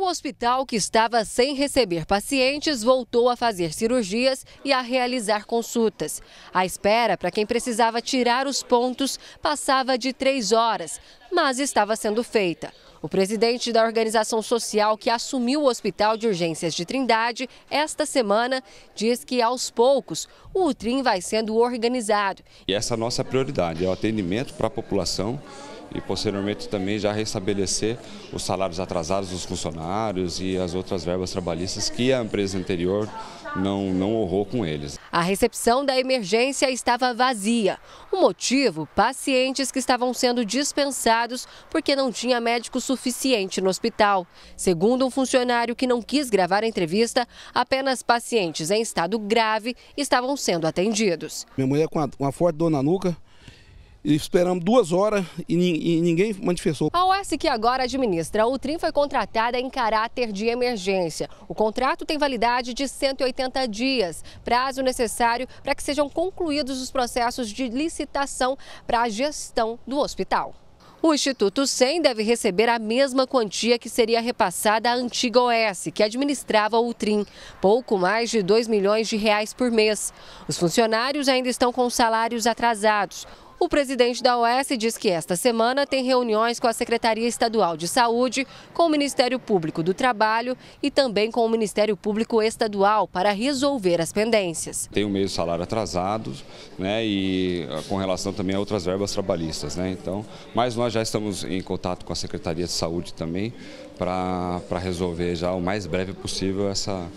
O hospital, que estava sem receber pacientes, voltou a fazer cirurgias e a realizar consultas. A espera para quem precisava tirar os pontos passava de três horas, mas estava sendo feita. O presidente da organização social que assumiu o Hospital de Urgências de Trindade esta semana diz que aos poucos o UTRIM vai sendo organizado. E essa é a nossa prioridade, é o atendimento para a população e posteriormente também já restabelecer os salários atrasados dos funcionários e as outras verbas trabalhistas que a empresa anterior não, não honrou com eles. A recepção da emergência estava vazia. O motivo, pacientes que estavam sendo dispensados porque não tinha médico suficiente no hospital. Segundo um funcionário que não quis gravar a entrevista, apenas pacientes em estado grave estavam sendo atendidos. Minha mulher com uma, uma forte dor na nuca, Esperamos duas horas e, e ninguém manifestou. A OAS que agora administra o TRIM foi contratada em caráter de emergência. O contrato tem validade de 180 dias, prazo necessário para que sejam concluídos os processos de licitação para a gestão do hospital. O Instituto 100 deve receber a mesma quantia que seria repassada à antiga OS, que administrava o TRIM, pouco mais de 2 milhões de reais por mês. Os funcionários ainda estão com salários atrasados. O presidente da OS diz que esta semana tem reuniões com a Secretaria Estadual de Saúde, com o Ministério Público do Trabalho e também com o Ministério Público Estadual para resolver as pendências. Tem o meio salário atrasado né, e ah, com relação também a outras verbas trabalhistas. Né, então, mas nós já estamos em contato com a Secretaria de Saúde também para resolver já o mais breve possível essa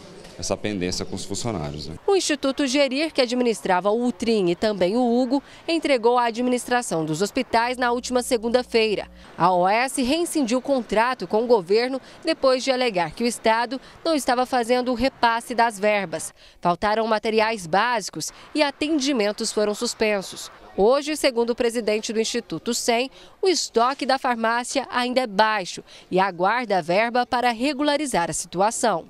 essa pendência com os funcionários. Né? O Instituto Gerir, que administrava o Utrim e também o Hugo, entregou a administração dos hospitais na última segunda-feira. A OS reincindiu o contrato com o governo depois de alegar que o Estado não estava fazendo o repasse das verbas. Faltaram materiais básicos e atendimentos foram suspensos. Hoje, segundo o presidente do Instituto sem o estoque da farmácia ainda é baixo e aguarda a verba para regularizar a situação.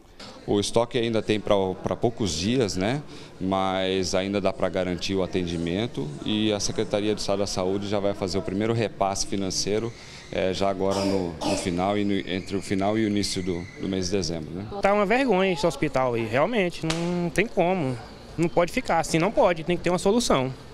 O estoque ainda tem para poucos dias, né? mas ainda dá para garantir o atendimento e a Secretaria do Estado da Saúde já vai fazer o primeiro repasse financeiro é, já agora no, no final, no, entre o final e o início do, do mês de dezembro. Né? Tá uma vergonha esse hospital aí, realmente, não tem como. Não pode ficar, assim não pode, tem que ter uma solução.